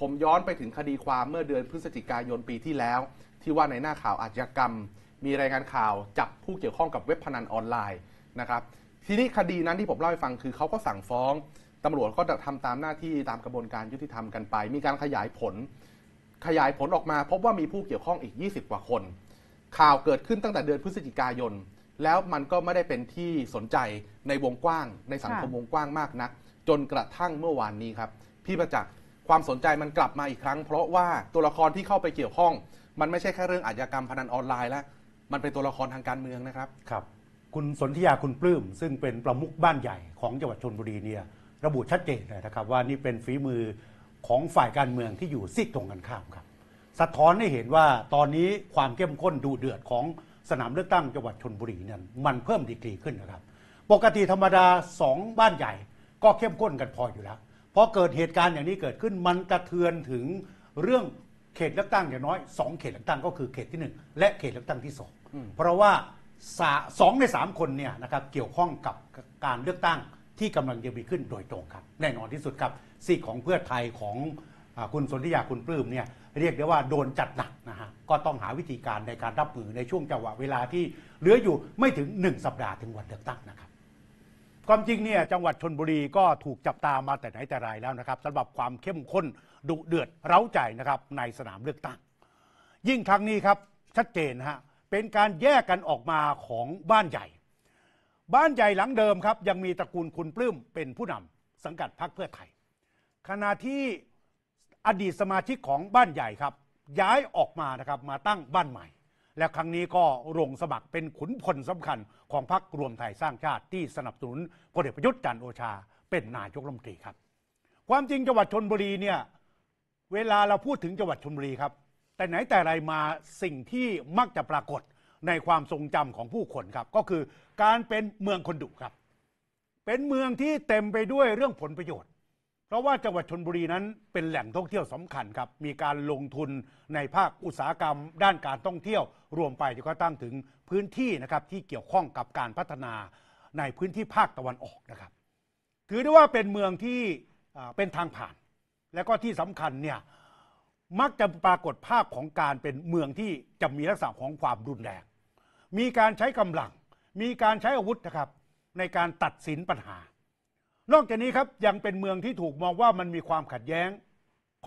ผมย้อนไปถึงคดีความเมื่อเดือนพฤศจิกายนปีที่แล้ว ที่ว่าในหน้าข่าวอาชญากรรม มีรายงานข่าว จับผู้เกี่ยวข้องกับเว็บพนันออนไลน์นะครับทีนี้คดีนั้นที่ผมเล่าให้ฟังคือเขาก็สั่งฟ้องตำรวจก็ทำตามหน้าที่ตามกระบวนการยุติธรรมกันไป มีการขยายผล ขยายผลออกมาพบว่ามีผู้เกี่ยวข้องอีก 20 กว่าคน ข่าวเกิดขึ้นตั้งแต่เดือนพฤศจิกายน แล้วมันก็ไม่ได้เป็นที่สนใจในวงกว้าง ในสังคมวงกว้างมากนัก จนกระทั่งเมื่อวานนี้ครับพี่ประจักษ์ความสนใจมันกลับมาอีกครั้งเพราะว่าตัวละครที่เข้าไปเกี่ยวข้อง มันไม่ใช่แค่เรื่องอาชญากรรมพนันออนไลน์แล้วมันเป็นตัวละครทางการเมืองนะครับครับคุณสนธิยาคุณปลื้มซึ่งเป็นประมุขบ้านใหญ่ของจังหวัดชนบุรีเนี่ยระบุชัดเจนเลยนะครับ ว่านี่เป็นฝีมือของฝ่ายการเมืองที่อยู่ซีกตรงกันข้ามครับสะท้อนให้เห็นว่าตอนนี้ความเข้มข้นดูเดือดของสนามเลือกตั้งจังหวัดชนบุรีเนี่ยมันเพิ่มดีกรีขึ้นนะครับ ปกติธรรมดาสองบ้านใหญ่ ก็เข้มข้นกันพออยู่แล้วพอเกิดเหตุการณ์อย่างนี้เกิดขึ้นมันกระเทือนถึงเรื่องเขตเลือกตั้งอย่างน้อย2เขตเลือกตั้งก็คือเขตที่1 และเขตเลือกตั้งที่2เพราะว่าสสองในสามคนเนี่ยนะครับเกี่ยวข้องกับการเลือกตั้งที่กำลังจะมีขึ้นโดยตรงครับ แน่นอนที่สุดครับซีของเพื่อไทยของอคุณสนธิยาคุณปลื้มเนี่ยเรียกได้ว่าโดนจัดหนักนะฮะก็ต้องหาวิธีการในการรับมือในช่วงจังหวะเวลาที่เหลืออยู่ไม่ถึง 1 สัปดาห์ถึงวันเลือกตั้งนะครับความจริงเนี่ยจังหวัดชนบุรีก็ถูกจับตามาแต่ไหนแต่ไรแล้วนะครับสำหรับความเข้มข้นดุเดือดเร้าใจนะครับในสนามเลือกตั้ง ยิ่งครั้งนี้ครับชัดเจนฮะเป็นการแยกกันออกมาของบ้านใหญ่ บ้านใหญ่หลังเดิมครับยังมีตระกูลคุณปลื้มเป็นผู้นำสังกัดพรรคเพื่อไทยขณะที่อดีตสมาชิกของบ้านใหญ่ครับย้ายออกมานะครับมาตั้งบ้านใหม่และครั้งนี้ก็ลงสมัครเป็นขุนพลสำคัญของพรรครวมไทยสร้างชาติที่สนับสนุนพลเอกประยุทธ์จันโอชาเป็นนายกรัฐมนตรีครับ ความจริงจังหวัดชนบุรีเนี่ยเวลาเราพูดถึงจังหวัดชนบุรีครับแต่ไหนแต่ไรมาสิ่งที่มักจะปรากฏในความทรงจำของผู้คนครับก็คือการเป็นเมืองคนดุครับ เป็นเมืองที่เต็มไปด้วยเรื่องผลประโยชน์เพราะว่าจังหวัดชนบุรีนั้นเป็นแหล่งท่องเที่ยวสำคัญครับมีการลงทุนในภาคอุตสาหกรรม ด้านการท่องเที่ยวรวมไปจะก็ตั้งถึงพื้นที่นะครับที่เกี่ยวข้องกับการพัฒนา ในพื้นที่ภาคตะวันออกนะครับถือได้ว่าเป็นเมืองที่เป็นทางผ่าน และก็ที่สำคัญเนี่ยมักจะปรากฏภาพของการเป็นเมืองที่จะมีลักษณะของความรุนแรงมีการใช้กำลัง มีการใช้อาวุธนะครับในการตัดสินปัญหานอกจากนี้ครับยังเป็นเมืองที่ถูกมองว่ามันมีความขัดแย้ง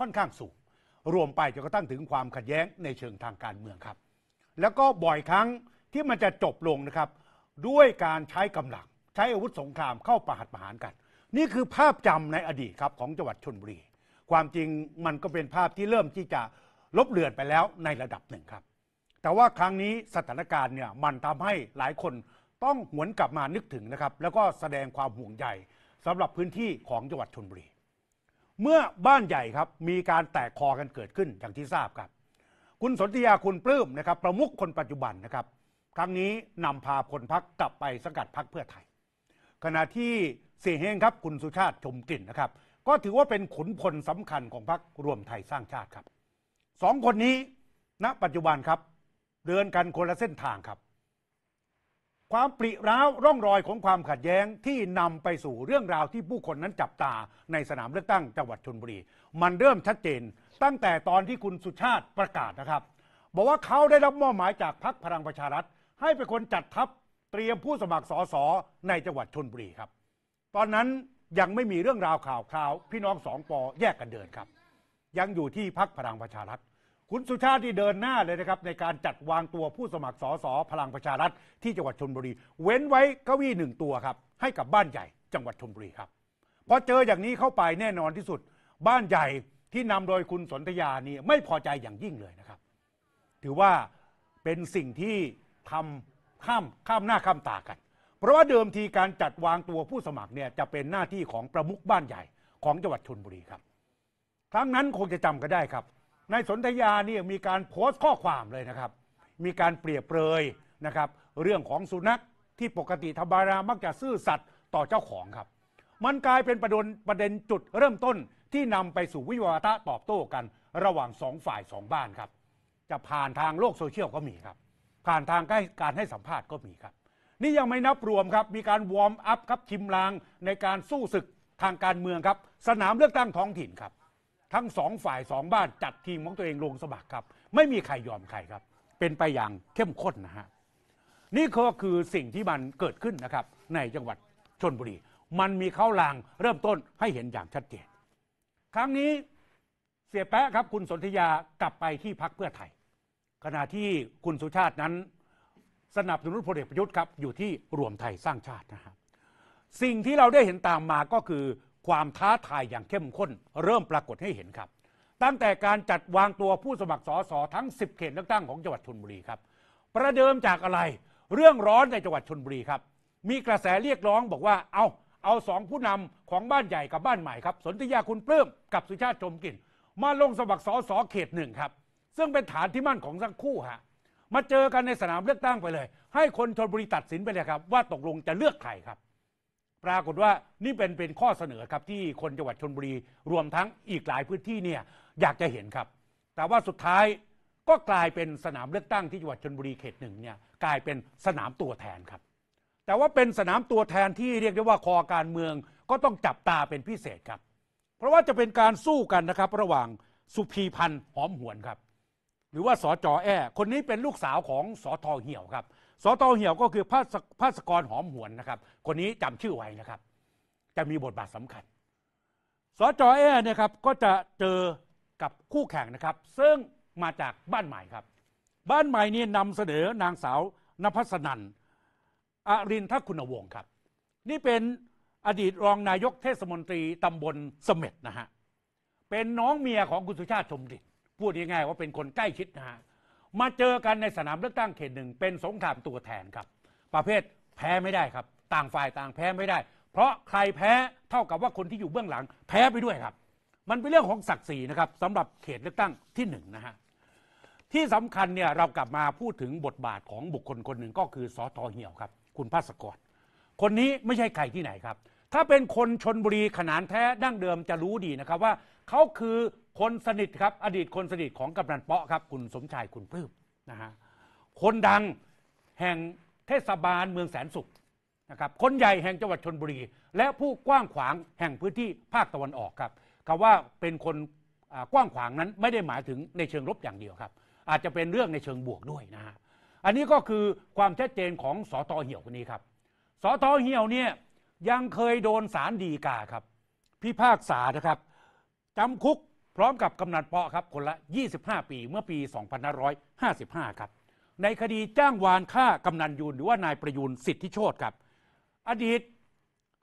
ค่อนข้างสูง รวมไปจนกระทั่งถึงความขัดแย้งในเชิงทางการเมืองครับ แล้วก็บ่อยครั้งที่มันจะจบลงนะครับ ด้วยการใช้กำลัง ใช้อาวุธสงครามเข้าประหัตประหารกัน นี่คือภาพจำในอดีตครับของจังหวัดชนบุรีความจริงมันก็เป็นภาพที่เริ่มที่จะลบเลือนไปแล้วในระดับหนึ่งครับแต่ว่าครั้งนี้สถานการณ์เนี่ยมันทำให้หลายคนต้องหวนกลับมานึกถึงนะครับ แล้วก็แสดงความห่วงใยสำหรับพื้นที่ของจังหวัดชนบุรี เมื่อบ้านใหญ่ครับมีการแตกคอกันเกิดขึ้นอย่างที่ทราบครับ คุณสนธิยาคุณปลื้มนะครับ ประมุขคนปัจจุบันนะครับ ครั้งนี้นำพาคนพักกลับไปสังกัดพักเพื่อไทย ขณะที่เสียเฮงครับคุณสุชาติชมกลิ่นนะครับ ก็ถือว่าเป็นขุนพลสำคัญของพักรวมไทยสร้างชาติครับสองคนนี้ณนะปัจจุบันครับเดินกันคนละเส้นทางครับความปริร้าวร่องรอยของความขัดแย้งที่นำไปสู่เรื่องราวที่ผู้คนนั้นจับตาในสนามเลือกตั้งจังหวัดชนบุรีมันเริ่มชัดเจน ตั้งแต่ตอนที่คุณสุชาติประกาศนะครับ บอกว่าเขาได้รับมอบหมายจากพรรคพลังประชารัฐให้เป็นคนจัดทัพเตรียมผู้สมัครสสในจังหวัดชนบุรีครับตอนนั้นยังไม่มีเรื่องราวข่าวคราวพี่น้องสองปอแยกกันเดินครับ ยังอยู่ที่พรรคพลังประชารัฐคุณสุชาติที่เดินหน้าเลยนะครับ ในการจัดวางตัวผู้สมัครสสพลังประชารัฐที่จังหวัดชนบุรีเว้นไว้เก้าอี้หนึ่งตัวครับให้กับบ้านใหญ่ จังหวัดชนบุรีครับพอเจออย่างนี้เข้าไปแน่นอนที่สุดบ้านใหญ่ที่นำโดยคุณสนธยานี่ไม่พอใจอย่างยิ่งเลยนะครับ ถือว่าเป็นสิ่งที่ทำข้ามข้ามหน้าข้ามตากัน เพราะว่าเดิมทีการจัดวางตัวผู้สมัครเนี่ยจะเป็นหน้าที่ของประมุขบ้านใหญ่ของจังหวัดชนบุรีครับครั้งนั้นคงจะจำกันได้ครับในสนธยาเนี่ยมีการโพสต์ข้อความเลยนะครับ มีการเปรียบเปรยนะครับ เรื่องของสุนัขที่ปกติธรรมารามักจะซื่อสัตย์ต่อเจ้าของครับ มันกลายเป็นประเด็นประเด็นจุดเริ่มต้นที่นำไปสู่วิวาทะตอบโต้กัน ระหว่างสองฝ่ายสองบ้านครับจะผ่านทางโลกโซเชียลก็มีครับ ผ่านทางการให้สัมภาษณ์ก็มีครับ นี่ยังไม่นับรวมครับมีการวอร์มอัพครับชิมลางในการสู้ศึกทางการเมืองครับสนามเลือกตั้งท้องถิ่นครับทั้งสองฝ่ายสองบ้านจัดทีมของตัวเองลงสมัครครับ ไม่มีใครยอมใครครับ เป็นไปอย่างเข้มข้นนะฮะนี่ก็คือสิ่งที่มันเกิดขึ้นนะครับ ในจังหวัดชนบุรี มันมีเข้าลางเริ่มต้นให้เห็นอย่างชัดเจนครั้งนี้เสียแปะครับคุณสนธยากลับไปที่พักเพื่อไทย ขณะที่คุณสุชาตินั้น สนับสนุนพลเอกประยุทธ์ครับอยู่ที่รวมไทยสร้างชาตินะครับสิ่งที่เราได้เห็นตามมาก็คือความท้าทายอย่างเข้มข้น เริ่มปรากฏให้เห็นครับ ตั้งแต่การจัดวางตัวผู้สมัครสอสอทั้ง 10 เขตเลือกตั้งของจังหวัดชนบุรีครับ ประเดิมจากอะไร เรื่องร้อนในจังหวัดชนบุรีครับ มีกระแสเรียกร้องบอกว่าเอาเอาสองผู้นำของบ้านใหญ่กับบ้านใหม่ครับสนธิยาคุณเพื่มกับสุชาติชมกินมาลงสมัครสอสอเขตหนึ่งครับซึ่งเป็นฐานที่มั่นของทั้งคู่ฮะมาเจอกันในสนามเลือกตั้งไปเลย ให้คนชนบุรีตัดสินไปเลยครับ ว่าตกลงจะเลือกใครครับปรากฏว่านี่เป็นเป็นข้อเสนอครับที่คนจังหวัดชนบุรีรวมทั้งอีกหลายพื้นที่เนี่ยอยากจะเห็นครับ แต่ว่าสุดท้ายก็กลายเป็นสนามเลือกตั้งที่จังหวัดชนบุรีเขตหนึ่งเนี่ยกลายเป็นสนามตัวแทนครับ แต่ว่าเป็นสนามตัวแทนที่เรียกได้ว่าคอการเมือง ก็ต้องจับตาเป็นพิเศษครับ เพราะว่าจะเป็นการสู้กันนะครับ ระหว่างสุพีพันธ์หอมหวนครับ หรือว่าสอจอแอคนนี้เป็นลูกสาวของสอทอเหี่ยวครับสตเหี่ยวก็คือพาสภาสกรหอมหวนนะครับ คนนี้จำชื่อไว้นะครับจะมีบทบาทสำคัญสจเอเนี่ยครับก็จะเจอกับคู่แข่งนะครับ ซึ่งมาจากบ้านใหม่ครับ บ้านใหม่นี่นำเสนอ นางสาวนภัสนันอารินทักคุณวงศ์ครับ นี่เป็นอดีตรองนายกเทศมนตรีตำบลเสม็ดนะฮะเป็นน้องเมียของคุณสุชาติชมดิตพูดง่ายๆว่าเป็นคนใกล้ชิดนะฮะมาเจอกันในสนามเลือกตั้งเขตหนึ่งเป็นสงครามตัวแทนครับประเภทแพ้ไม่ได้ครับ ต่างฝ่ายต่างแพ้ไม่ได้ เพราะใครแพ้เท่ากับว่าคนที่อยู่เบื้องหลังแพ้ไปด้วยครับ มันเป็นเรื่องของศักดิ์ศรีนะครับสำหรับเขตเลือกตั้งที่หนึ่งนะฮะที่สำคัญเนี่ยเรากลับมาพูดถึงบทบาทของบุคคลคนหนึ่งก็คือสอทอเหี่ยวครับ คุณพัสกรคนนี้ไม่ใช่ใครที่ไหนครับ ถ้าเป็นคนชนบุรีขนานแท้ดั้งเดิมจะรู้ดีนะครับว่าเขาคือคนสนิทครับอดีตคนสนิทของกำนันเปาะครับคุณสมชาย คุณปลื้มนะฮะคนดังแห่งเทศบาลเมืองแสนสุขนะครับ คนใหญ่แห่งจังหวัดชนบุรี และผู้กว้างขวางแห่งพื้นที่ภาคตะวันออกครับคำว่าเป็นคนกว้างขวางนั้นไม่ได้หมายถึงในเชิงลบอย่างเดียวครับ อาจจะเป็นเรื่องในเชิงบวกด้วยนะฮะอันนี้ก็คือความชัดเจนของสอตอเหี่ยวคนนี้ครับสอตอเหี่ยวเนี่ยยังเคยโดนสารดีกาครับ พิพากษานะครับจำคุกพร้อมกับกำนันเปาะครับคนละ 25 ปีเมื่อปี 2555 ครับ ในคดีจ้างวานฆ่ากำนันยูน หรือว่านายประยูนสิทธิโชตครับ อดีต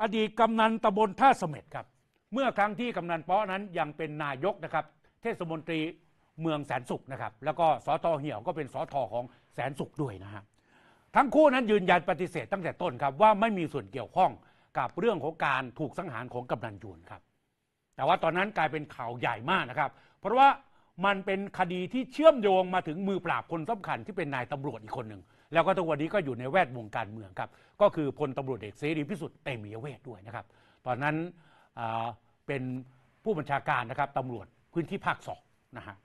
อดีตกำนันตำบลท่าเสม็ดครับ เมื่อครั้งที่กำนันเปาะนั้นยังเป็นนายกนะครับเทศมนตรีเมืองแสนสุขนะครับแล้วก็สอทอเหี่ยวก็เป็นสอทอของแสนสุขด้วยนะฮะทั้งคู่นั้นยืนยันปฏิเสธ ตั้งแต่ต้นครับว่าไม่มีส่วนเกี่ยวข้องกับเรื่องของการถูกสังหารของกำนันยูนครับแต่ว่าตอนนั้นกลายเป็นข่าวใหญ่มากนะครับ เพราะว่ามันเป็นคดีที่เชื่อมโยงมาถึงมือปราบคนสำคัญที่เป็นนายตำรวจอีกคนหนึ่ง แล้วก็ทุกวันนี้ก็อยู่ในแวดวงการเมืองครับ ก็คือพลตำรวจเอกเสรีพิสุทธิ์เตมียเวทด้วยนะครับ ตอนนั้นเป็นผู้บัญชาการนะครับตำรวจพื้นที่ภาคสองนะฮะ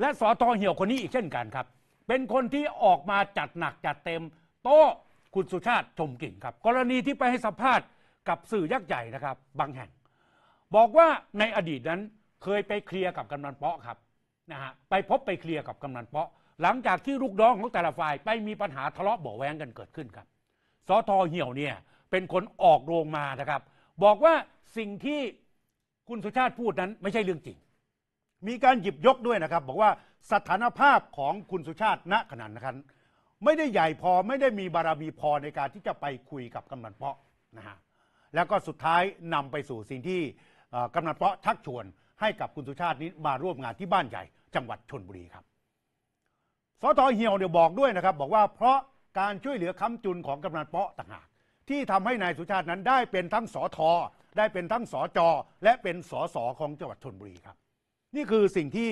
และสอตอเหี่ยวคนนี้อีกเช่นกันครับ เป็นคนที่ออกมาจัดหนักจัดเต็มโต้คุณสุชาติชมกิ่งครับ กรณีที่ไปให้สัมภาษณ์กับสื่อยักษ์ใหญ่นะครับ บางแห่งบอกว่าในอดีตนั้นเคยไปเคลียร์กับกำนันเปาะครับนะฮะไปพบไปเคลียร์กับกำนันเปาะ หลังจากที่ลูกน้องของแต่ละฝ่าย ไปมีปัญหาทะเลาะเบาแวงกันเกิดขึ้นครับสอทอเหี่ยวเนี่ยเป็นคนออกโรงมานะครับ บอกว่าสิ่งที่คุณสุชาติพูดนั้น ไม่ใช่เรื่องจริง มีการหยิบยกด้วยนะครับ บอกว่าสถานภาพของคุณสุชาติณขณะนั้นไม่ได้ใหญ่พอไม่ได้มีบารมีพอในการที่จะไปคุยกับกำนันเปาะนะฮะแล้วก็สุดท้ายนำไปสู่สิ่งที่กำนันเพาะชักชวนให้กับคุณสุชาตินี้มาร่วมงานที่บ้านใหญ่จังหวัดชนบุรีครับสทเหี่ยวเดี๋ยวบอกด้วยนะครับบอกว่าเพราะการช่วยเหลือค้ำจุนของกำนันเพาะต่างหากที่ทำให้นายสุชาตินั้นได้เป็นทั้งสอทอได้เป็นทั้งสอจอและเป็นสอสอของจังหวัดชนบุรีครับ นี่คือสิ่งที่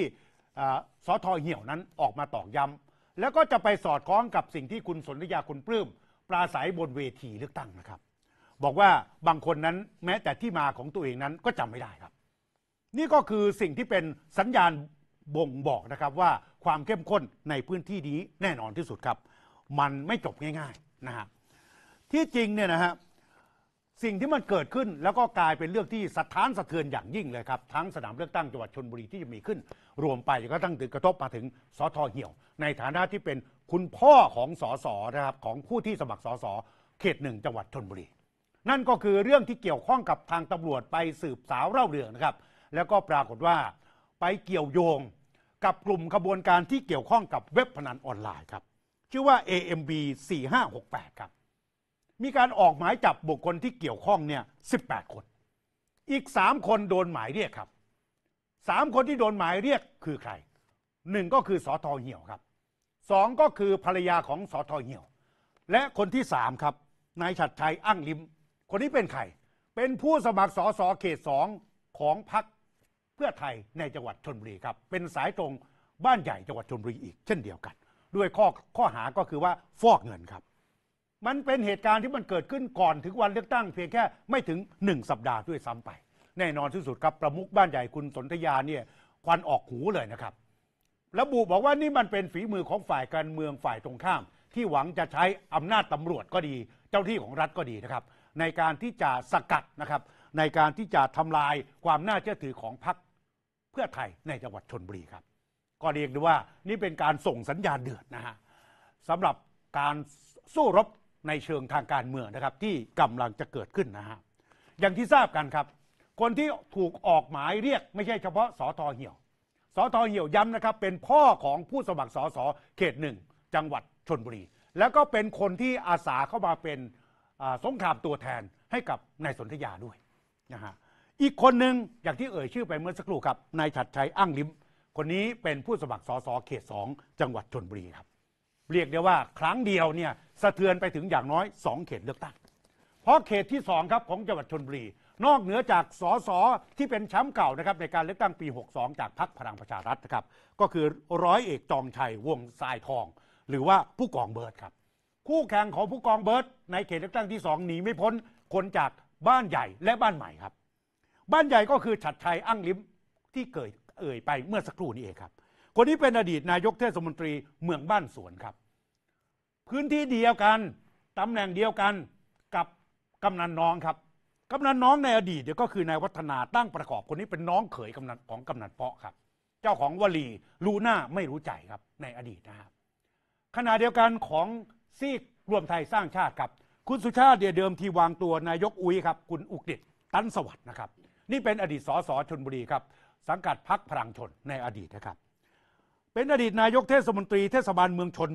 สอทอเหี่ยวนั้นออกมาตอกย้ำ แล้วก็จะไปสอดคล้องกับสิ่งที่คุณสนธยาคุณปลื้มปราศัยบนเวทีเลือกตั้งนะครับบอกว่าบางคนนั้นแม้แต่ที่มาของตัวเองนั้นก็จำไม่ได้ครับ นี่ก็คือสิ่งที่เป็นสัญญาณบ่งบอกนะครับว่าความเข้มข้นในพื้นที่นี้ แน่นอนที่สุดครับ มันไม่จบง่ายๆนะฮะที่จริงเนี่ยนะฮะสิ่งที่มันเกิดขึ้นแล้วก็กลายเป็นเรื่องที่สะท้านสะเทือนอย่างยิ่งเลยครับทั้งสนามเลือกตั้งจังหวัดชนบุรีที่จะมีขึ้นรวมไปก็ตั้งถึงกระทบมาถึงสทเหี่ยว ในฐานะที่เป็นคุณพ่อของสสนะครับของผู้ที่สมัครสสเขตหนึ่งจังหวัดชนบุรีนั่นก็คือเรื่องที่เกี่ยวข้องกับทางตำรวจไปสืบสาวเล่าเรื่องนะครับแล้วก็ปรากฏว่าไปเกี่ยวโยงกับกลุ่มขบวนการที่เกี่ยวข้องกับเว็บพนัน ออนไลน์ครับชื่อว่า AMB 4568 ครับมีการออกหมายจับบุคคลที่เกี่ยวข้องเนี่ย18 คน อีก 3 คนโดนหมายเรียกครับ 3 คนที่โดนหมายเรียกคือใคร 1 ก็คือสอทอเหี่ยวครับ 2 ก็คือภรรยาของสอทอเหี่ยว และคนที่3ครับนายฉัดชัยอั้งลิมคนนี้เป็นใคร เป็นผู้สมัครสอสอเขตสองของพรรคเพื่อไทยในจังหวัดชนบุรีครับ เป็นสายตรงบ้านใหญ่จังหวัดชนบุรีอีกเช่นเดียวกัน ด้วยข้อข้อหาก็คือว่าฟอกเงินครับ มันเป็นเหตุการณ์ที่มันเกิดขึ้นก่อนถึงวันเลือกตั้งเพียงแค่ไม่ถึง 1 สัปดาห์ด้วยซ้ำไป แน่นอนที่สุดครับประมุขบ้านใหญ่คุณสนธยาเนี่ยควันออกหูเลยนะครับ ระบุบอกว่านี่มันเป็นฝีมือของฝ่ายการเมืองฝ่ายตรงข้าม ที่หวังจะใช้อำนาจตำรวจก็ดีเจ้าที่ของรัฐก็ดีนะครับในการที่จะสกัดนะครับ ในการที่จะทำลายความน่าเชื่อถือของพรรคเพื่อไทยในจังหวัดชนบุรีครับ ก็เรียกได้ว่านี่เป็นการส่งสัญญาณเดือดนะฮะสำหรับการสู้รบในเชิงทางการเมืองนะครับที่กำลังจะเกิดขึ้นนะฮะอย่างที่ทราบกันครับ คนที่ถูกออกหมายเรียกไม่ใช่เฉพาะสอทอเหี่ยวสอทอเหี่ยวย้ำนะครับ เป็นพ่อของผู้สมัครสอสอเขตหนึ่งจังหวัดชนบุรี แล้วก็เป็นคนที่อาสาเข้ามาเป็นสงครามตัวแทนให้กับนายสนธยาด้วยนะฮะอีกคนหนึ่งอย่างที่เอ่ยชื่อไปเมื่อสักครู่ครับนายฉัดชัยอ้างลิมคนนี้เป็นผู้สมัครสสเขตสองจังหวัดชนบุรีครับเรียกได้ว่าครั้งเดียวเนี่ยสะเทือนไปถึงอย่างน้อย 2 เขตเลือกตั้ง เพราะเขตที่2ครับของจังหวัดชนบุรี นอกเหนือจากสสที่เป็นแชมป์เก่านะครับในการเลือกตั้งปี 62 จากพรรคพลังประชารัฐนะครับก็คือร้อยเอกจองชัยวงทรายทอง หรือว่าผู้กองเบิร์ดครับคู่แข่งของผู้กองเบิร์ตในเขตเลือกตั้งที่สองหนีไม่พ้นคนจากบ้านใหญ่และบ้านใหม่ครับ บ้านใหญ่ก็คือฉัดชัยอั้งลิ้มที่เกิดเอ่ยไปเมื่อสักครู่นี้เองครับคนนี้เป็นอดีตนายกเทศมนตรีเมืองบ้านสวนครับ พื้นที่เดียวกัน ตำแหน่งเดียวกันกับกำนันน้องครับกำนันน้องในอดีตเดี๋ยวก็คือนายวัฒนาตั้งประกอบ คนนี้เป็นน้องเขยกำนันของกำนันเปาะครับ เจ้าของวลีรู้หน้าไม่รู้ใจครับในอดีตนะครับขณะเดียวกันของซีกรวมไทยสร้างชาติครับคุณสุชาติเดียดิมทีวางตัวนายกอุ้ยครับคุณอุกฤษตันสวัสด์นะครับนี่เป็นอดีตสสชนบุรีครับสังกัดพักพลังชนในอดีตนะครับเป็นอดีตนายกเทศมนตรีเทศบาลเมืองชน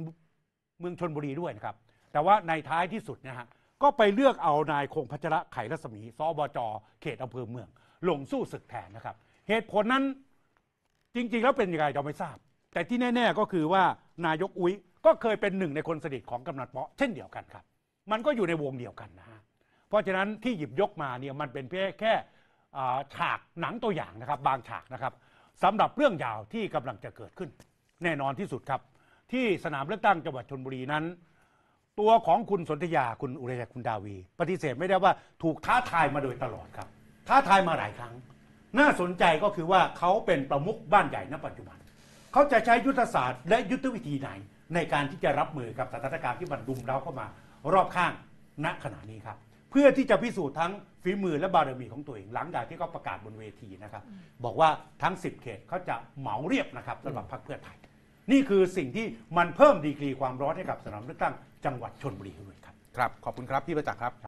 เมืองชนบุรีด้วยนะครับแต่ว่าในท้ายที่สุดนะฮะก็ไปเลือกเอานายคงพัชระไขรัศมีสอบจเขตอำเภอเมืองลงสู้ศึกแทนนะครับ เหตุผลนั้นจริงๆแล้วเป็นยังไงเราไม่ทราบ แต่ที่แน่ ๆก็คือว่านายกอุ้ยก็เคยเป็นหนึ่งในคนสนิทของกำนันเปาะเช่นเดียวกันครับ มันก็อยู่ในวงเดียวกันนะฮะ เพราะฉะนั้นที่หยิบยกมาเนี่ยมันเป็นเพียงแค่ฉากหนังตัวอย่างนะครับบางฉากนะครับสำหรับเรื่องยาวที่กำลังจะเกิดขึ้น แน่นอนที่สุดครับ ที่สนามเลือกตั้งจังหวัดชนบุรีนั้น ตัวของคุณสนธยาคุณอุเรยคุณดาวีปฏิเสธไม่ได้ว่าถูกท้าทายมาโดยตลอดครับท้าทายมาหลายครั้ง น่าสนใจก็คือว่าเขาเป็นประมุขบ้านใหญ่ณปัจจุบันเขาจะใช้ยุทธศาสตร์และยุทธวิธีไหนในการที่จะรับมือกับสถานการณ์ที่มันดุมเร้าเข้ามารอบข้างณขณะนี้ครับเพื่อที่จะพิสูจน์ทั้งฝีมือและบารมีของตัวเอง หลังจากที่เขาประกาศบนเวทีนะครับ บอกว่าทั้ง 10 เขตเขาจะเหมาเรียบนะครับสำหรับพรรคเพื่อไทย นี่คือสิ่งที่มันเพิ่มดีกรีความร้อนให้กับสนามเลือกตั้งจังหวัดชนบุรีด้วยครับครับ ขอบคุณครับพี่ประจักษ์ครับ